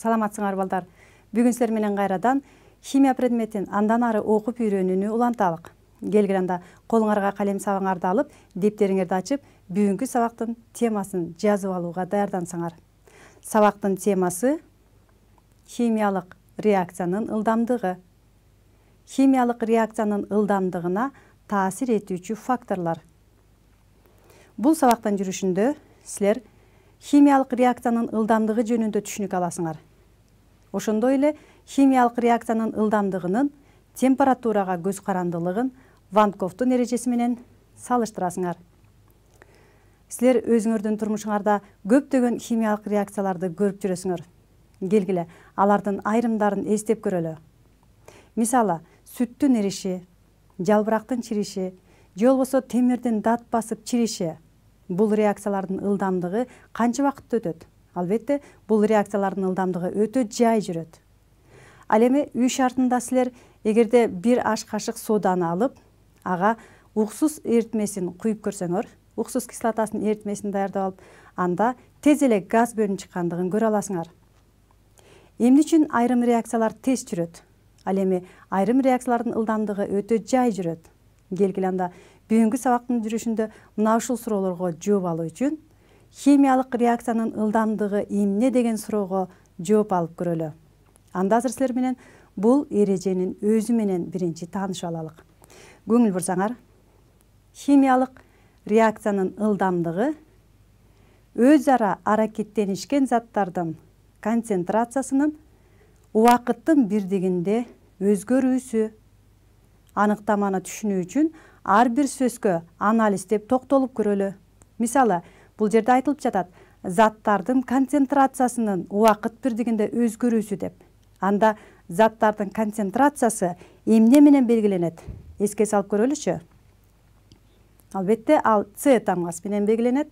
саламатсыңар балдар бүгүн силер менен кайрадан химия предметин андан ары окуп үйрөнүүнү улантабык келгиле анда колуңарга калем сабаңарды алып дептериңерди ачып бүгүнкү сабактын темасын жазып алууга даярдансаңар сабактын темасы химиялық реакциянын ылдамдыгы Химиялық реакциянын ылдамдыгына таасир этүүчү факторлор бул сабактын жүрүшүндө силер химиялык реакциянын ылдамдыгы жөнүндө түшүнүк аласыңар ошондой эле химиялык реакциянын ылдамдыгынын температурага көз карандылыгын ванковдун эрежеси менен салыштырасыңар силер өзүңөрдүн турмушуңарда көптөгөн химиялык реакцияларды көрүп жүрөсүңөр келгиле алардын айрымдарын эстеп көрөлү мисалы сүттүн эриши жалбырактын чириши же болбосо темирдин дат басып чириши бул реакциялардын ылдамдыгы канча убакытта өтөт албетте бұл реакциялардын ылдамдыгы өте жай жүрөт ал эми үй шартында силер эгерде бир аш кашык соданы алып ага уксус эритмесин куюп көрсөңөр уксус кислотасынын эритмесин даярдап алып анда тез эле газ бөлүнүп чыккандыгын көрө аласыңар эмне үчүн айрым реакциялар тез жүрөт ал эми айрым реакциялардын ылдамдыгы өтө жай жүрөт келгиле анда бүгүнкү сабактын жүрүшүндө мына ушул суроолорго жооп алуу үчүн химиялық реакцияның ылдамдыгы эмне деген суроого жооп алып күрілі. анда азыр силер менен бул эреженин өзі менен биринчи таныш алалык көңүл бұрсаңар, химиялық реакциянын ылдамдыгы өз ара заттардың концентрациясының концентрациясынын убакыттын бирдигинде өзгөрүүсү анықтаманы түшүнүү үчүн ар бир анализ деп тоқтолып көрөлү мисалы Бұл жерде айтылып жатат Заттардың концентрациясынын убакыт бирдигинде өзгөрүүсү деп анда заттардың концентрациясы эмне менен белгиленет Еске салып көрөлүчү албетте ал с тамгасы менен белгиленет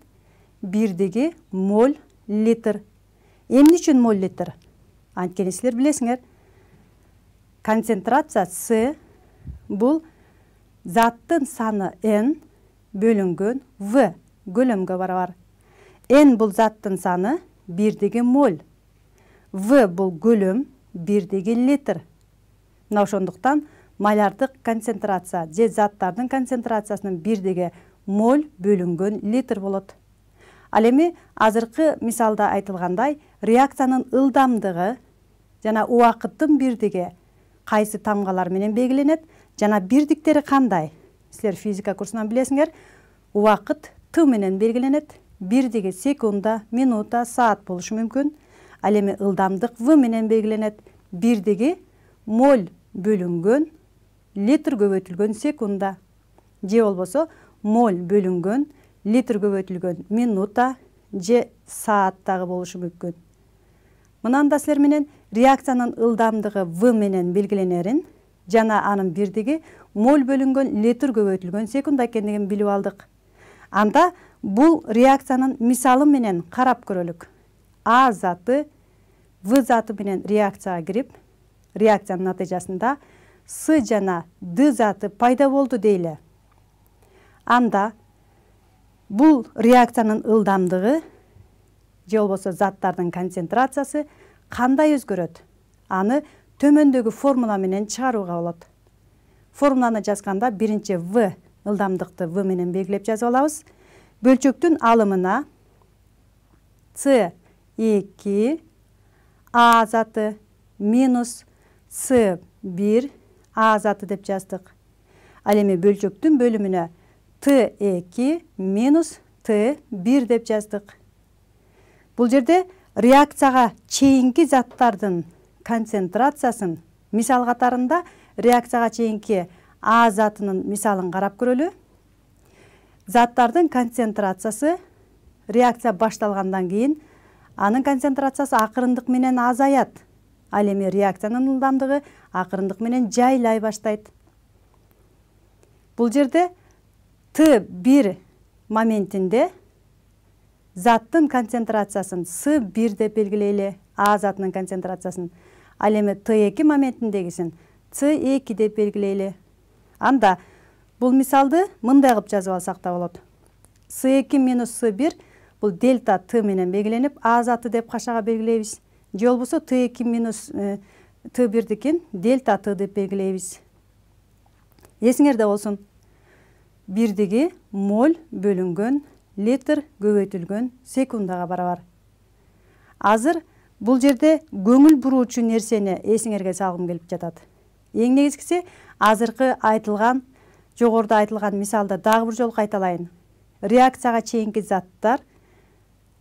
бирдиги моль литр эмне үчүн моль литр анткени силер билесиңер концентрация с бул заттын саны н бөлүнгөн в көлөмгө барабар н бұл заттын саны бірдеге моль в бұл көлөм бірдеге литр мына малярдық концентрация же заттардын концентрациясынын бирдиги моль бөлүнгөн литр болот ал азырқы азыркы мисалда айтылгандай реакциянын ылдамдыгы жана уақыттың бирдиги қайсы тамғалар менен белгиленет жана бирдиктери қандай? силер физика курсунан билесиңер убакыт менен белгиленет бир деген секунда минута саат болушу мүмкүн ал эми ылдамдык в менен белгиленет бир моль бөлүнгөн литр көбөйтүлгөн секунда же болбосо моль бөлүнгөн литр көбөйтүлгөн минута же саат дагы болушу мүмкүн мынан да силер менен реакциянын ылдамдыгы в менен белгиленерин жана анын бирдиги моль бөлүнгөн литр көбөйтүлгөн секунда экендигин билип алдык анда бұл реакциянын мисалы менен карап көрөлүк а заты в заты менен реакцияга кирип реакциянын натыйжасында с жана д заты пайда болды дейли анда бұл реакцияның ылдамдыгы же болбосо заттардын концентрациясы кандай өзгөрөт аны төмөндөгү формула менен чыгарууга болот формуланы жазганда биринчи в ылдамдыкты в менен белгилеп жазып алабыз бөлчөктүн алымына с 2 а заты минус с 1 а заты деп жаздык ал эми бөлчөктүн бөлүмүнө т 2 минус т 1 деп жаздык бул жерде реакцияга чейинки заттардын концентрациясын мисал катарында реакцияга чейинки а затының, мисалын қарап көрөлү заттардың концентрациясы реакция башталғандан кейін, аның концентрациясы ақырындық менен азаят ал эми ұлдамдығы, ақырындық менен жайлай баштайды. Бұл жерде т 1 моментінде, заттың концентрациясын с 1 деп белгилейли а затынын концентрациясын ал эми т 2 моментиндегисин с 2 деп белгилейли анда бұл мисалды мындай кылып жазып алсақ та болот с 2 минус с 1 бұл дельта т менен белгиленип а заты деп қашаға белгилейбиз Жол бұсы т 2 минус э, т бирдикин дельта т деп белгилейбиз эсиңерде болсун бирдиги моль бөлүнгөн литр секундаға секундага барабар азыр бұл жерде көңіл бұру үшін ерсені есіңерге салгым келіп жатады ең негізгісі азырқы айтылған жогоруда айтылған мисалда дагы бир жолу кайталайын реакцияга чейинки заттар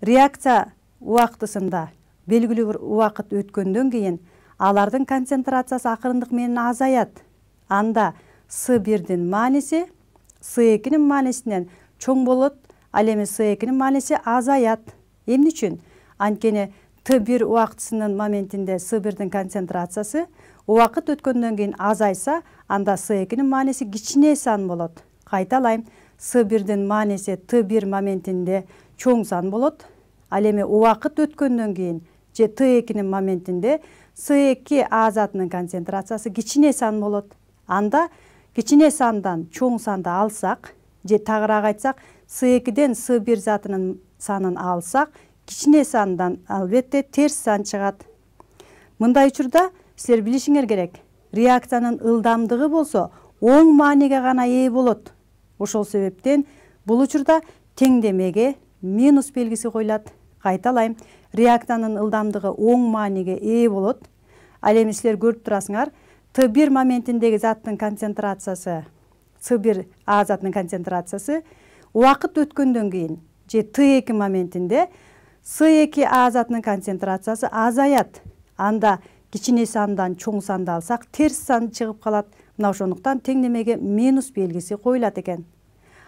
реакция убактысында белгилүү бир убакыт өткөндөн кийин алардын концентрациясы акырындык менен азаят анда с бирдин мааниси с экинин маанисинен чоң болот ал эми с экинин мааниси азаят эмне үчүн анткени Т1 уақытысының моментінде С1-дің концентрациясы, уақыт өткенден кейін азайса, анда С2-нің манесі кішіне сан болады. Қайталайым, С1-дің манесі Т1 моментінде чоң сан болады. Әлеме уақыт өткенден кейін, же Т2-нің моментінде С2 азатының концентрациясы кішіне сан болады. Анда кішіне сандан чоң санды алсақ, же тағырақ айтсақ, С2-ден С1 затының санын алсақ, кичине сандан албетте терс сан чыгат мындай учурда силер билишиңер керек реакциянын ылдамдыгы болсо оң мааниге гана ээ болот ошол себептен бул учурда теңдемеге минус белгиси коюлат кайталайм реакциянын ылдамдыгы оң мааниге ээ болот ал эми силер көрүп турасыңар т бир моментиндеги заттын концентрациясы с бир а затынын концентрациясы убакыт өткөндөн кийин же т эки моментинде с 2 а концентрациясы азаят анда кичине сандан чоң санды алсақ, терс сан чыгып калат мына ошондуктан теңдемеге минус белгиси коюлат екен.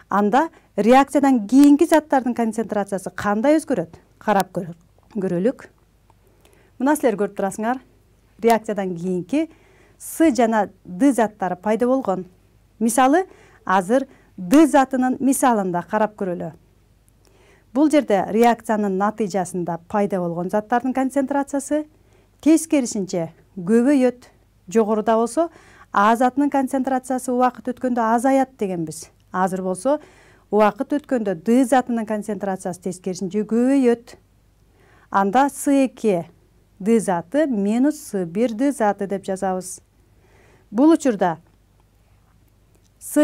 анда реакциядан кейінгі заттардың концентрациясы қандай өзгереді? Қарап көрөлүк мына сілер көріп турасыңар реакциядан кейінгі с жана д заттары пайда болған. мисалы азыр д затының мисалында қарап көрөлү Бұл жерде реакциянын натыйжасында пайда олған заттардың концентрациясы тескерисинче көбөйөт жогоруда болсо а затынын концентрациясы убакыт өткөндө азаят біз. азыр болсо уақыт өткөндө д затынын концентрациясы тескерисинче көбөйөт анда с эки д заты минус сүй бир заты деп жазабыз Бұл учурда с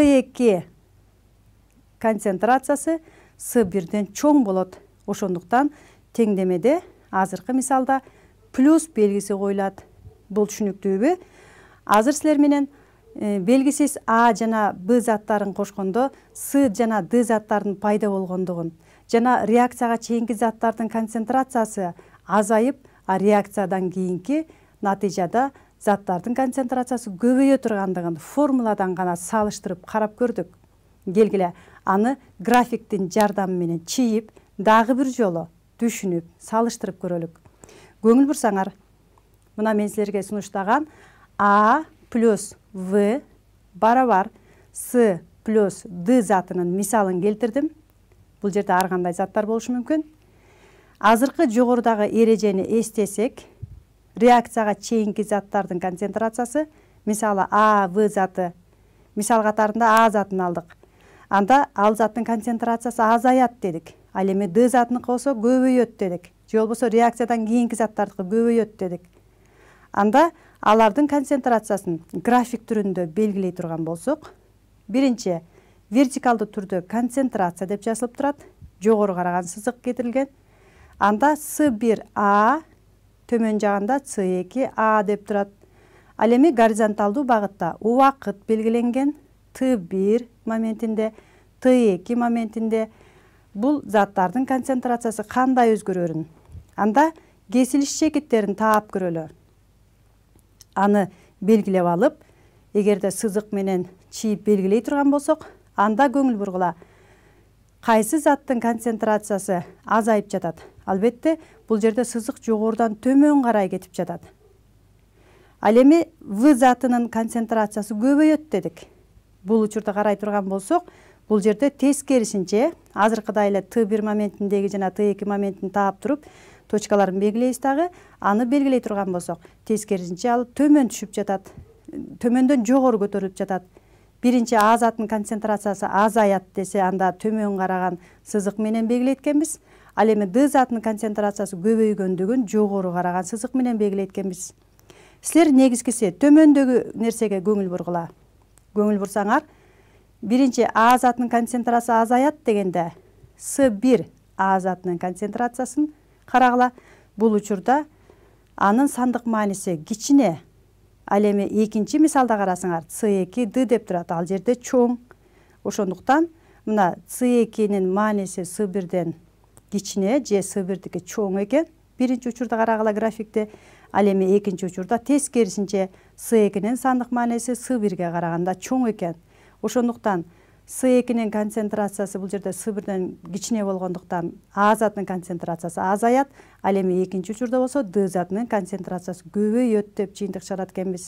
концентрациясы с бирден чоң болот ошондуктан теңдемеде азыркы мисалда плюс белгиси коюлат бул түшүнүктүүбү азыр силер менен э, белгисиз а жана б заттарын кошкондо с жана д заттардын пайда болгондугун жана реакцияга чейинки заттардын концентрациясы азайып а реакциядан кийинки натыйжада заттардын концентрациясы көбөйө тургандыгын формуладан гана салыштырып карап көрдүк келгиле аны графиктин жардамы менен чийип дагы бир жолу түшүнүп салыштырып көрөлүк көңүл бурсаңар мына мен силерге сунуштаган а плюс в барабар с плюс д затынын мисалын келтирдим бул жерде ар кандай заттар болушу мүмкүн азыркы жогорудагы эрежени эстесек реакцияга чейинки заттардын концентрациясы мисалы а в заты мисал катарында а затын алдык анда ал заттын концентрациясы азаят дедик ал эми д затын болсо көбөйөт дедик же болбосо реакциядан кийинки заттардыкы көбөйөт дедик анда алардын концентрациясын график түрүндө белгилей турган болсок биринчи вертикалдуу түрдө концентрация деп жазылып турат жогору караган сызык кетирилген анда с 1 а төмөн жагында с эки а деп турат ал эми горизонталдуу багытта убакыт белгиленген т бир моментінде т эки моментинде бул заттардын концентрациясы кандай өзгөрөрүн анда кесилиш чекиттерин таап көрөлү аны белгилеп алып эгерде сызык менен чийип белгілей турган болсок анда көңүл бургула кайсы заттын концентрациясы азайып жатат албетте бул жерде сызык жогорудан төмөн карай кетип жатат ал эми в затынын концентрациясы көбөйөт дедик бул учурда карай турган болсок бул жерде тескерисинче азыркыдай эле т бир моментиндеги жана т эки моментин таап туруп точкаларын белгилейбиз дагы аны белгилей турган болсок тескерисинче ал төмөн түшүп жатат төмөндөн жогору көтөрүлүп жатат биринчи а заттын концентрациясы азаят десе анда төмөн караган сызык менен белгилейт экенбиз ал эми д затынын концентрациясы көбөйгөндүгүн жогору караган сызык менен белгилейт экенбиз силер негизгиси төмөндөгү нерсеге көңүл бургула көңіл бұрсаңар бірінші а затынын концентрациясы азаят дегенде с 1 а затынын концентрациясын қарағыла. Бұл учурда анын сандық мааниси кичине ал эми экинчи мисалда карасаңар с эки д деп турат ал жерде чоң ошондуктан мына с экинин мааниси с бирден кичине же с бирдики чоң экен биринчи учурда карагыла графикте ал эми экинчи учурда тескерисинче с экинин сандык мааниси с бирге караганда чоң экен ошондуктан с экинин концентрациясы бул жерде с бирден кичине болгондуктан а затынын концентрациясы азаят ал эми экинчи учурда болсо д затынын концентрациясы көбөйөт деп жыйынтык чыгарат экенбиз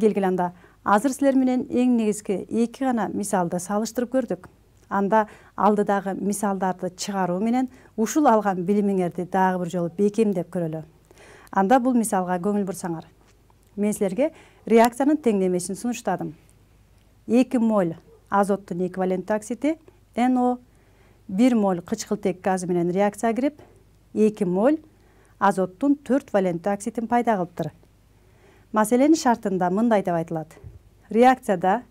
келгиле анда азыр силер менен эң негизги эки гана мисалды салыштырып көрдүк анда алдыдагы мисалдарды чыгаруу менен ушул алган билимиңерди дагы бир жолу бекемдеп көрөлү анда бұл мисалға көңіл бурсаңар мен сілерге реакцияның теңдемесін сунуштадым 2 моль азоттун эквивалентті оксиди но 1 моль кычкылтек газы менен кіріп, 2 эки моль азоттун төрт валентті оксидин пайда кылыптыр маселенин шартында мындай деп айтылат реакцияда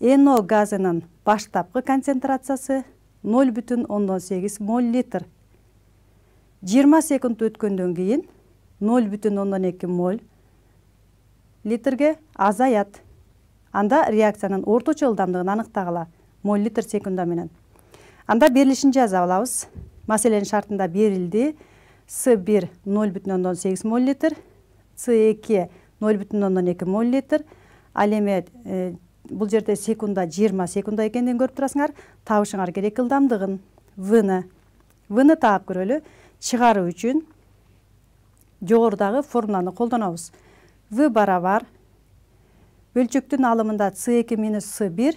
NO газының баштапқы концентрациясы 0,18 мол литр 20 секунд өткөндөн кейін 0 моль, мол литрге азаят. Анда реакцияның ортучы жылдамдығын анықтағыла мол литр секунда менен. Анда берілішін жаза олауыз. Маселен шартында берілді С1 0 моль мол литр, С2 0 моль мол литр, Алеме бұл жерде секунда 20 секунда екенден көріп тұрасыңар, тауышыңар керек ұлдамдығын. Вұны. ны тағып көрілі, шығару үчін жогорудагы формуланы колдонобуз в барабар бөлчөктүн алымында с эки минус с бир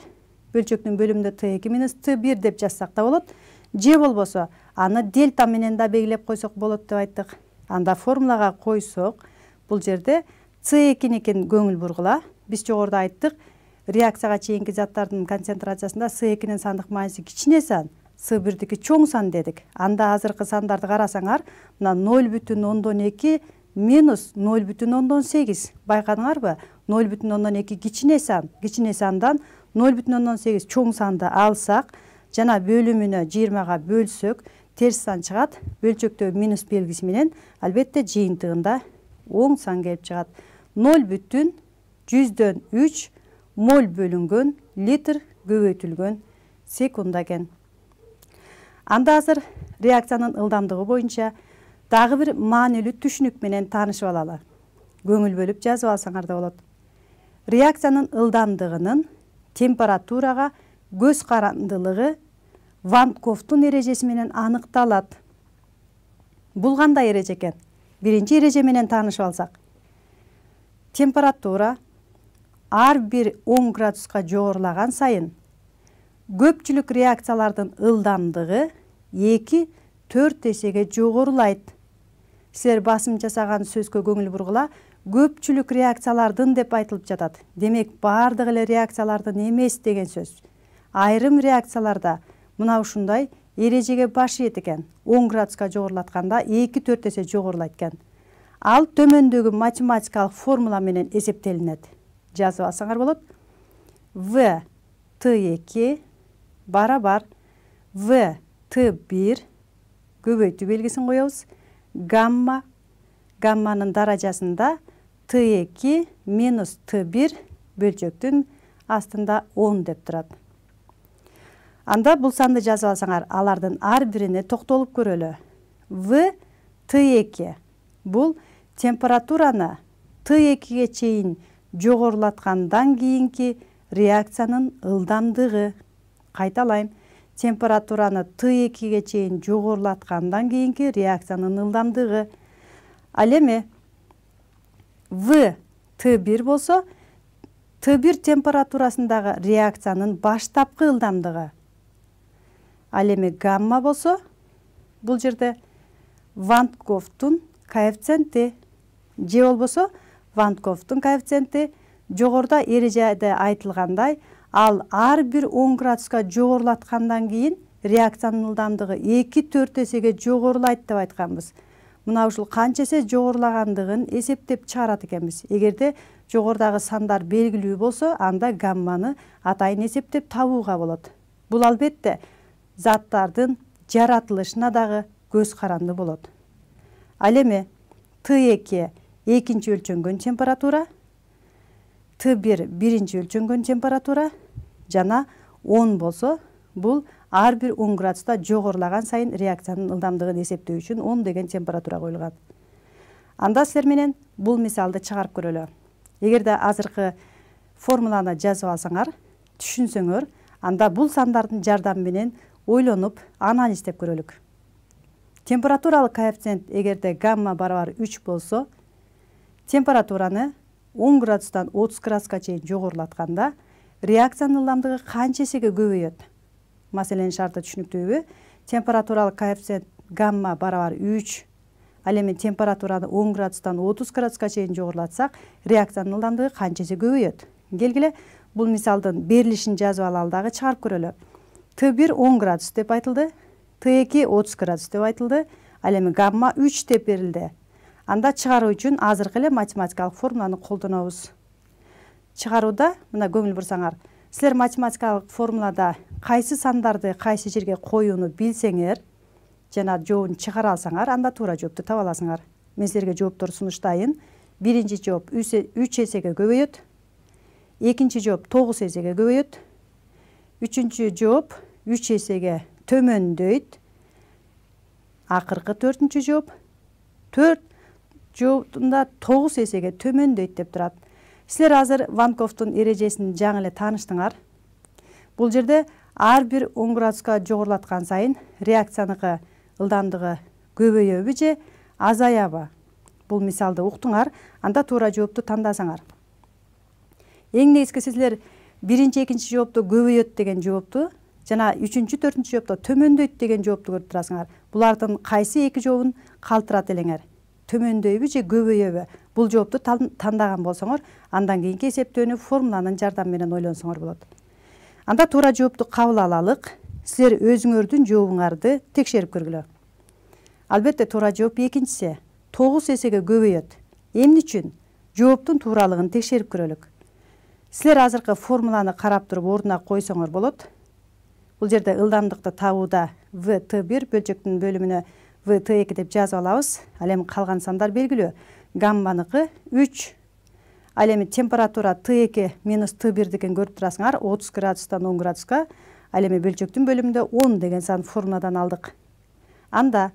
бөлчөктүн бөлүмүндө т эки минус т бир деп жазсак да болот же болбосо аны дельта менен да белгилеп койсок болот деп айттық. анда формулага койсок бұл жерде с некен көңүл бургула биз жогоруда айттық, реакцияға чейинки заттардын концентрациясында с экинин сандык мааниси кичине сан с бирдики чоң сан дедик анда азыркы сандарды карасаңар мына ноль бүтүн ондон эки минус ноль бүтүн ондон сегиз байкадыңарбы ноль бүтүн ондон эки кичине сан кичине сандан ноль бүтүн ондон сегиз чоң санды алсак жана бөлүмүнө жыйырмага бөлсөк терс сан чыгат Бөлчөктө минус белгиси менен албетте жыйынтыгында оң сан келип чыгат ноль бүтүн жүздөн үч моль бөлүнгөн литр көбөйтүлгөн секунда экен анда азыр реакциянын ылдамдыгы боюнча дагы бир маанилүү түшүнүк менен таанышып алалы көңүл бөлүп жазып алсаңар да болот реакциянын ылдамдыгынын температурага көз карандылыгы ванковтун эрежеси менен аныкталат бул кандай эреже экен биринчи эреже менен таанышып алсак температура ар бир он градуска жогорулаган сайын көпчүлүк реакциялардын ылдамдыгы екі төрт есеге жогорулайт силер басым жасаған сөзгө көңіл бұрғыла көпчілік реакциялардың деп айтылып жатады. демек баардык эле реакциялардын емес деген сөз айрым реакцияларда мына ушундай эрежеге баш ийет экен он градуска жогорулатканда эки төрт эсе жогорулайт экен ал төмөндөгү математикалык формула менен эсептелинет жазып алсаңар болот в т эки барабар в Т1 көбөйтү белгисин коебуз. Гамма гамманын даражасында Т2 минус Т1 бөлчөктүн астында 10 деп турат. Анда бул санды жазып алсаңар, алардын ар бирине токтолуп көрөлү. В Т2 бул температураны Т2ге чейин жогорулаткандан кийинки реакциянын ылдамдыгы. Кайталайм температураны Т2ге чейин жогорулаткандан кийинки реакциянын ылдамдыгы ал эми В Т1 болсо Т1 температурасындагы реакциянын баштапкы ылдамдыгы ал эми гамма болсо бул жерде ванковтун коэффициенти же болбосо ванковтун коэффициенти жогоруда эрежеде айтылгандай ал ар бир он градуска жогорулаткандан кийин реакциянын ылдамдыгы эки төрт эсеге жогорулайт деп айтканбыз мына ушул канча эсе жогорулагандыгын эсептеп чыгарат экенбиз эгерде жогорудагы сандар белгилүү болсо анда гамманы атайын эсептеп табууга болот бул албетте заттардын жаратылышына дагы көз каранды болот ал эми т эки экинчи өлчөнгөн температура т бир биринчи өлчөнгөн температура жана он болсо бул ар бир он градуста жогорулаган сайын реакциянын ылдамдыгын эсептөө үчүн он деген температура коюлган анда силер менен бул мисалды чыгарып көрөлү эгерде азыркы формуланы жазып алсаңар түшүнсөңөр анда бул сандардын жардамы менен ойлонуп анализдеп көрөлүк температуралык коэффициент эгерде гамма барабар үч болсо температураны он градустан отуз градуска чейин жогорулатканда реакциянын ылдамдыгы канча эсеге көбөйөт маселенин шарты түшүнүктүүбү температуралык коэффициент гамма барабар үч ал эми температураны он градустан отуз градуска чейин жогорулатсак реакциянын ылдамдыгы канча эсе көбөйөт келгиле бул мисалдын берилишин жазып алалы дагы чыгарып көрөлү т бир он градус деп айтылды т эки отуз градус деп айтылды ал эми гамма үч деп берилди анда чыгаруу үчүн азыркы эле математикалык формуланы колдонобуз чыгарууда мына көңүл бурсаңар силер математикалык формулада кайсы сандарды кайсы жерге коюуну билсеңер жана жообун чыгара алсаңар анда туура жоопту таба аласыңар мен силерге жоопторду сунуштайын биринчи жооп үч эсеге көбөйөт экинчи жооп тогуз эсеге көбөйөт үчүнчү жооп үч эсеге төмөндөйт акыркы төртүнчү жооп 4 жообунда тогуз эсеге төмөндөйт деп турат силер азыр ванковдун эрежесин жаңы эле тааныштыңар бул жерде ар бир он градуска жогорулаткан сайын реакцияныкы ылдамдыгы көбөйөбү же азаябы бул мисалды уктуңар анда туура жоопту тандасаңар эң негизгиси силер биринчи экинчи жоопту көбөйөт деген жоопту жана үчүнчү төртүнчү жоопто төмөндөйт деген жоопту көрүп турасыңар булардын кайсы эки жообун калтырат элеңер төмөндөйбү же көбөйөбү бул жоопту тандаган болсоңор андан кийинки эсептөөнү формуланын жардамы менен ойлонсоңор болот анда туура жоопту кабыл алалык силер өзүңөрдүн жообуңарды текшерип көргүлө албетте туура жооп экинчиси тогуз эсеге көбөйөт эмне үчүн жооптун тууралыгын текшерип көрөлүк силер азыркы формуланы карап туруп ордуна койсоңор болот бул жерде ылдамдыкты табууда т бир бөлчөктүн бөлүмүнө вт 2 деп жазып алабыз ал эми калган сандар белгилүү гамманыкы үч ал эми температура т эки минус т бир деген көрүп турасыңар отуз градустан он градуска ал эми бөлчөктүн бөлүмүндө он деген сан формуладан алдык анда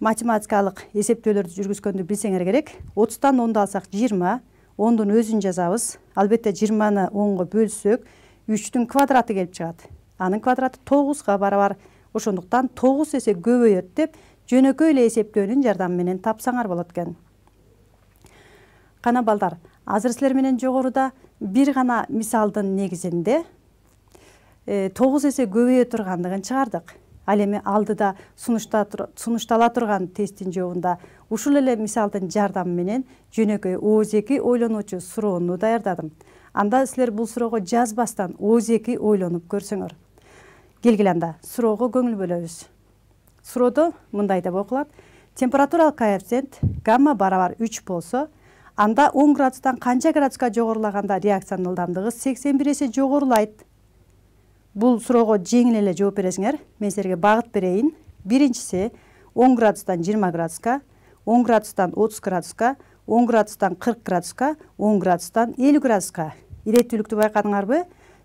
математикалык эсептөөлөрдү жүргүзгөндү билсеңер керек отуздан онду алсак жыйырма ондун өзүн жазабыз албетте жыйырманы онго бөлсөк үчтүн квадраты келип чыгат анын квадраты тогузга барабар ошондуктан тогуз эсе көбөйөт деп жөнөкөй эле эсептөөнүн жардамы менен тапсаңар болот экен кана балдар азыр силер менен жогоруда бир гана мисалдын негизинде э, тогуз эсе көбөйө тургандыгын чыгардык ал эми алдыда сунуштала турган тесттин жообунда ушул эле мисалдын жардамы менен жөнөкөй оозеки ойлонуучу суроону даярдадым анда силер бул суроого жазбастан оозеки ойлонуп көрсөңөр келгиле анда суроого көңүл бөлөбүз Сұруды мұндай деп Температурал температуралық коэффициент гамма барабар 3 болса анда 10 градустан қанша градусқа жоғырлағанда реакцияның ылдамдығы 81 есе жоғарылайды бұл сұруғы жеңіл эле жооп бересіңер мен сәрге бағыт берейін біріншісі 10 градустан 20 градусқа 10 градустан 30 градусқа 10 градустан 40 градусқа 10 градустан 50 градусқа реттүлікті байқадыңар ба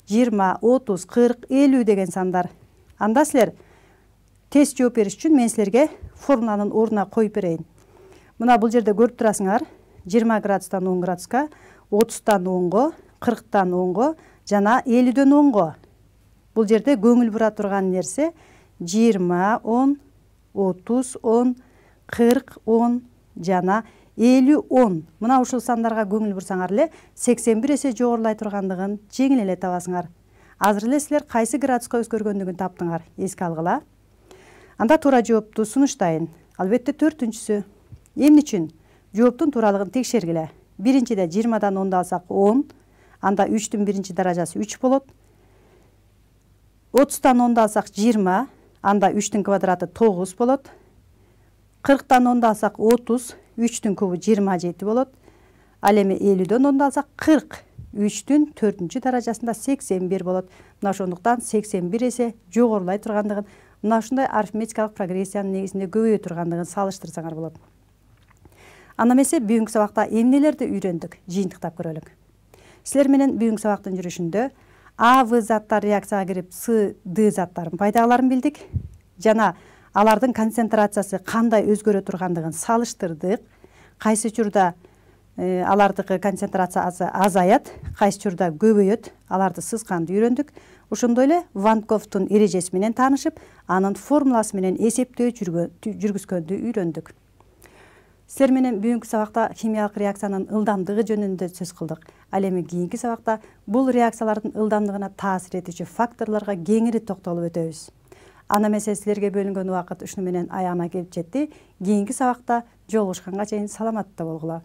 20, 30, 40, 50 деген сандар анда сілер тез жооп бериш үчүн мен силерге формуланын ордуна коюп берейин мына бул жерде көрүп турасыңар жыйырма градустан он градуска отуздан онго кырктан онго жана элүүдөн онго бул жерде көңүл бура турган нерсе жыйырма он отуз он кырк он жана элүү он мына ушул сандарга көңүл бурсаңар эле сексен бир эсе жогорулай тургандыгын жеңил эле табасыңар азыр эле силер кайсы градуска өзгөргөндүгүн таптыңар эске алгыла анда туура жоопту сунуштайын албетте төртүнчүсү эмне үчүн жооптун тууралыгын текшергиле биринчиде жыйырмадан онду алсак он анда үчтүн биринчи даражасы үч болот отуздан онду алсак жыйырма анда үчтүн квадраты тогуз болот кырктан онду алсак отуз үчтүн кубу жыйырма жети болот ал эми элүүдөн онду алсак кырк үчтүн төртүнчү даражасында сексен бир болот мына ошондуктан сексен эсе жогорулай тургандыгын мына ушундай арифметикалык прогрессиянын негизинде көбөйө тургандыгын салыштырсаңар болот анда эмесе бүгүнкү сабакта эмнелерди үйрөндүк жыйынтыктап көрөлүк силер менен бүгүнкү сабактын жүрүшүндө а в заттар реакцияга кирип с д заттарын пайдаларын билдик жана алардын концентрациясы кандай өзгөрө тургандыгын салыштырдык кайсы учурда э, алардыкы концентрациясы азаят кайсы учурда көбөйөт аларды сызганды үйрөндүк ошондой эле ванковдун эрежеси менен таанышып анын формуласы менен эсептөө жүргүзгөндү үйрөндүк Силер менен бүгүнкү сабакта химиялык реакциянын ылдамдыгы жөнүндө сөз кылдык ал эми кийинки сабакта бул реакциялардын ылдамдыгына таасир этүүчү факторлорго кеңири токтолуп өтөбүз ана эмесе силерге бөлүнгөн убакыт ушуну менен аягына келип жетти кийинки сабакта жолугушканга чейин саламатта болгула